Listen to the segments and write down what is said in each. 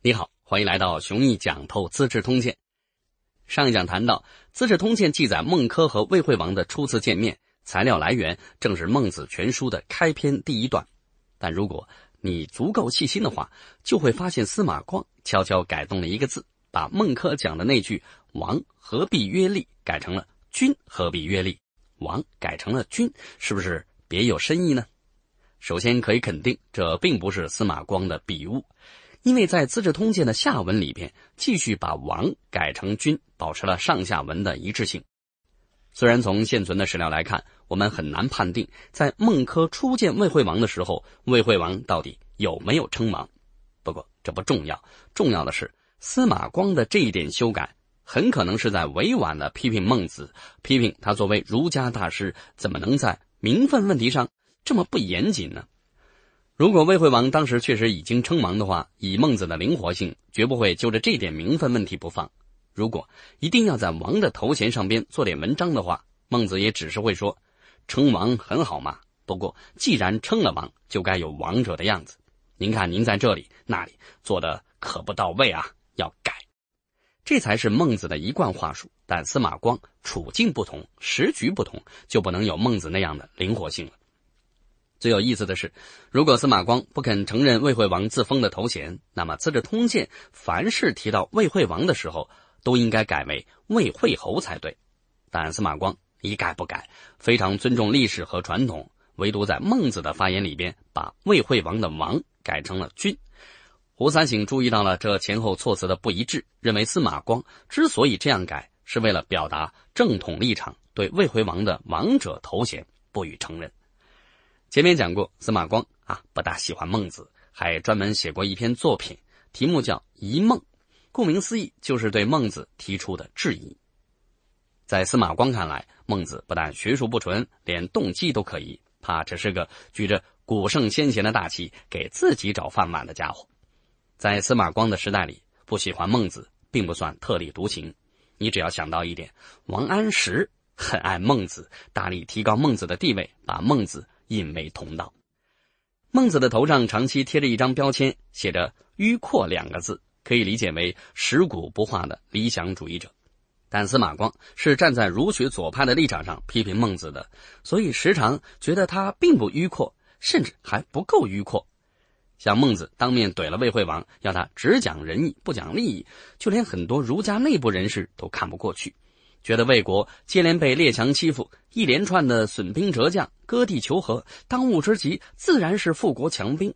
你好，欢迎来到熊毅讲透《资治通鉴》。上一讲谈到，《资治通鉴》记载孟轲和魏惠王的初次见面，材料来源正是《孟子全书》的开篇第一段。但如果你足够细心的话，就会发现司马光悄悄改动了一个字，把孟轲讲的那句“王何必约利”改成了“君何必约利”，“王”改成了“君”，是不是别有深意呢？首先可以肯定，这并不是司马光的笔误。因为在《资治通鉴》的下文里边，继续把王改成君，保持了上下文的一致性。虽然从现存的史料来看，我们很难判定在孟轲初见魏惠王的时候，魏惠王到底有没有称王。不过这不重要，重要的是司马光的这一点修改，很可能是在委婉的批评孟子，批评他作为儒家大师，怎么能在名分问题上这么不严谨呢？如果魏惠王当时确实已经称王的话，以孟子的灵活性，绝不会揪着这点名分问题不放。如果一定要在王的头衔上边做点文章的话，孟子也只是会说：“称王很好嘛，不过既然称了王，就该有王者的样子。您看您在这里那里做的可不到位啊，要改。”这才是孟子的一贯话术。但司马光处境不同，时局不同，就不能有孟子那样的灵活性了。最有意思的是，如果司马光不肯承认魏惠王自封的头衔，那么《资治通鉴》凡是提到魏惠王的时候，都应该改为魏惠侯才对。但司马光一概不改，非常尊重历史和传统，唯独在孟子的发言里边，把魏惠王的“王”改成了“君”。胡三省注意到了这前后措辞的不一致，认为司马光之所以这样改，是为了表达正统立场，对魏惠王的王者头衔不予承认。前面讲过，司马光啊不大喜欢孟子，还专门写过一篇作品，题目叫《疑孟》。顾名思义，就是对孟子提出的质疑。在司马光看来，孟子不但学术不纯，连动机都可疑，他只是个举着古圣先贤的大旗给自己找饭碗的家伙。在司马光的时代里，不喜欢孟子并不算特立独行。你只要想到一点，王安石很爱孟子，大力提高孟子的地位，把孟子。引为同道。孟子的头上长期贴着一张标签，写着“迂阔”两个字，可以理解为食骨不化的理想主义者。但司马光是站在儒学左派的立场上批评孟子的，所以时常觉得他并不迂阔，甚至还不够迂阔。像孟子当面怼了魏惠王，要他只讲仁义不讲利益，就连很多儒家内部人士都看不过去。觉得魏国接连被列强欺负，一连串的损兵折将、割地求和，当务之急自然是富国强兵。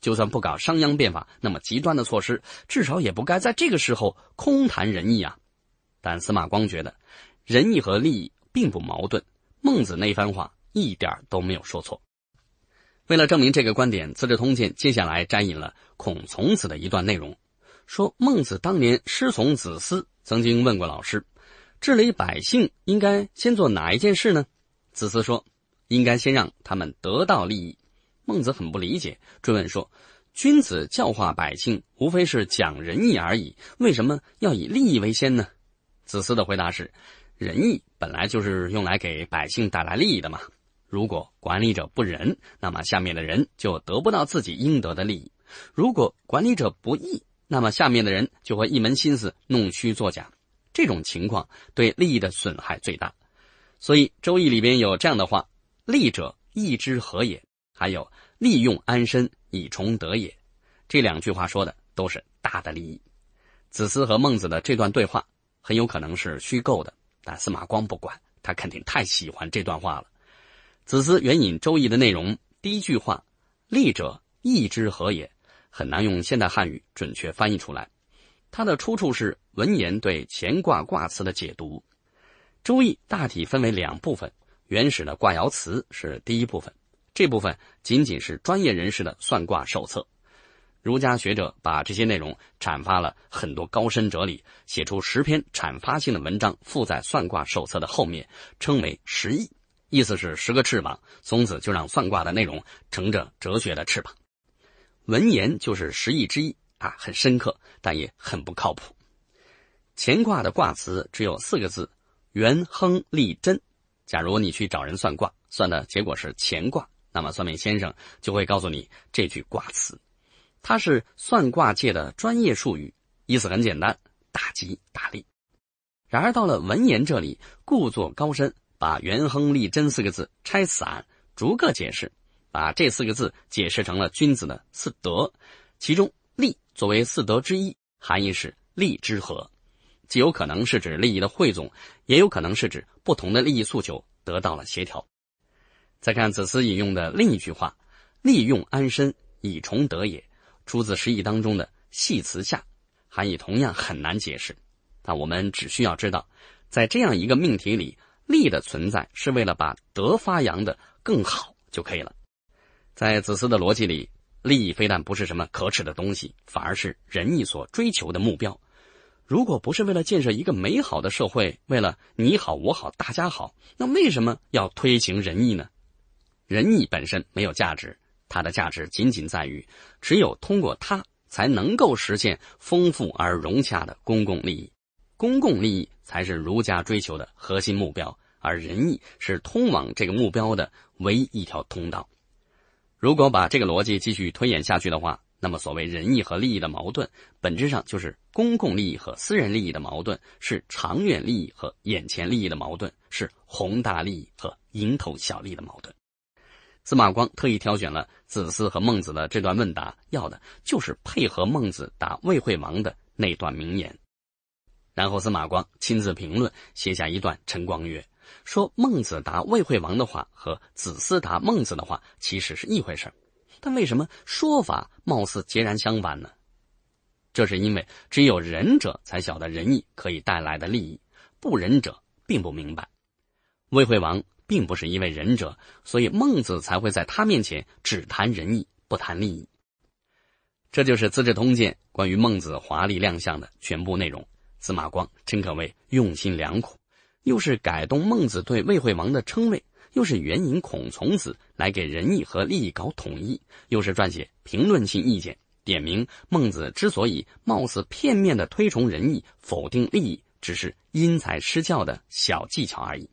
就算不搞商鞅变法那么极端的措施，至少也不该在这个时候空谈仁义啊。但司马光觉得，仁义和利益并不矛盾。孟子那番话一点都没有说错。为了证明这个观点，《资治通鉴》接下来摘引了孔从子的一段内容，说孟子当年师从子思，曾经问过老师。治理百姓应该先做哪一件事呢？子思说：“应该先让他们得到利益。”孟子很不理解，追问说：“君子教化百姓，无非是讲仁义而已，为什么要以利益为先呢？”子思的回答是：“仁义本来就是用来给百姓带来利益的嘛。如果管理者不仁，那么下面的人就得不到自己应得的利益；如果管理者不义，那么下面的人就会一门心思弄虚作假。”这种情况对利益的损害最大，所以《周易》里边有这样的话：“利者，义之和也。”还有“利用安身以崇德也”，这两句话说的都是大的利益。子思和孟子的这段对话很有可能是虚构的，但司马光不管，他肯定太喜欢这段话了。子思援引《周易》的内容，第一句话：“利者，义之和也。”很难用现代汉语准确翻译出来。它的出处是文言对乾卦卦辞的解读，《周易》大体分为两部分，原始的卦爻辞是第一部分，这部分仅仅是专业人士的算卦手册。儒家学者把这些内容阐发了很多高深哲理，写出十篇阐发性的文章，附在算卦手册的后面，称为十易，意思是十个翅膀。从此就让算卦的内容乘着哲学的翅膀，文言就是十易之一。啊，很深刻，但也很不靠谱。乾卦的卦词只有四个字：“元亨利贞”。假如你去找人算卦，算的结果是乾卦，那么算命先生就会告诉你这句卦词。它是算卦界的专业术语，意思很简单：大吉大利。然而到了文言这里，故作高深，把“元亨利贞”四个字拆散，逐个解释，把这四个字解释成了君子的四德，其中。作为四德之一，含义是利之和，既有可能是指利益的汇总，也有可能是指不同的利益诉求得到了协调。再看子思引用的另一句话：“利用安身以崇德也”，出自《十义》当中的“系辞下”，含义同样很难解释。但我们只需要知道，在这样一个命题里，利的存在是为了把德发扬的更好就可以了。在子思的逻辑里。利益非但不是什么可耻的东西，反而是仁义所追求的目标。如果不是为了建设一个美好的社会，为了你好我好大家好，那为什么要推行仁义呢？仁义本身没有价值，它的价值仅仅在于，只有通过它才能够实现丰富而融洽的公共利益。公共利益才是儒家追求的核心目标，而仁义是通往这个目标的唯一一条通道。如果把这个逻辑继续推演下去的话，那么所谓仁义和利益的矛盾，本质上就是公共利益和私人利益的矛盾，是长远利益和眼前利益的矛盾，是宏大利益和蝇头小利的矛盾。司马光特意挑选了子思和孟子的这段问答，要的就是配合孟子答魏惠王的那段名言，然后司马光亲自评论，写下一段陈光曰。说孟子答魏惠王的话和子思答孟子的话其实是一回事，但为什么说法貌似截然相反呢？这是因为只有仁者才晓得仁义可以带来的利益，不仁者并不明白。魏惠王并不是一位仁者，所以孟子才会在他面前只谈仁义不谈利益。这就是《资治通鉴》关于孟子华丽亮相的全部内容。司马光真可谓用心良苦。又是改动孟子对魏惠王的称谓，又是援引孔从子来给仁义和利益搞统一，又是撰写评论性意见，点名孟子之所以貌似片面的推崇仁义、否定利益，只是因材施教的小技巧而已。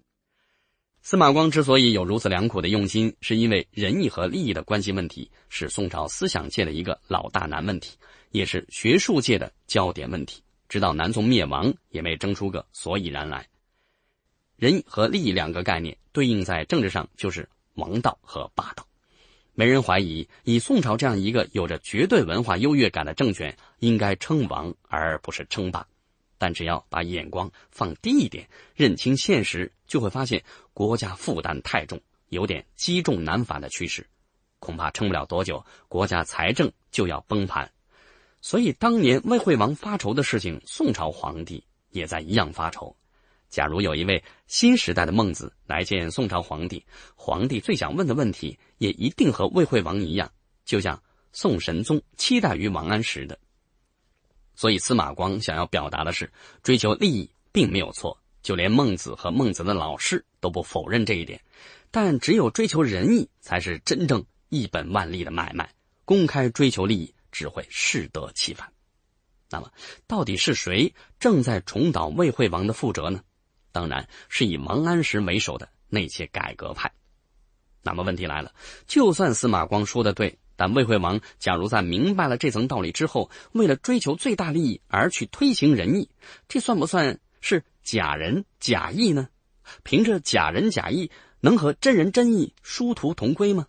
司马光之所以有如此良苦的用心，是因为仁义和利益的关系问题是宋朝思想界的一个老大难问题，也是学术界的焦点问题，直到南宋灭亡也没争出个所以然来。人和利益两个概念对应在政治上就是王道和霸道，没人怀疑，以宋朝这样一个有着绝对文化优越感的政权，应该称王而不是称霸。但只要把眼光放低一点，认清现实，就会发现国家负担太重，有点积重难返的趋势，恐怕撑不了多久，国家财政就要崩盘。所以当年魏惠王发愁的事情，宋朝皇帝也在一样发愁。假如有一位新时代的孟子来见宋朝皇帝，皇帝最想问的问题也一定和魏惠王一样，就像宋神宗期待于王安石的。所以司马光想要表达的是，追求利益并没有错，就连孟子和孟子的老师都不否认这一点。但只有追求仁义才是真正一本万利的买卖，公开追求利益只会适得其反。那么，到底是谁正在重蹈魏惠王的覆辙呢？当然是以王安石为首的那些改革派。那么问题来了，就算司马光说的对，但魏惠王假如在明白了这层道理之后，为了追求最大利益而去推行仁义，这算不算是假仁假义呢？凭着假仁假义，能和真人真义殊途同归吗？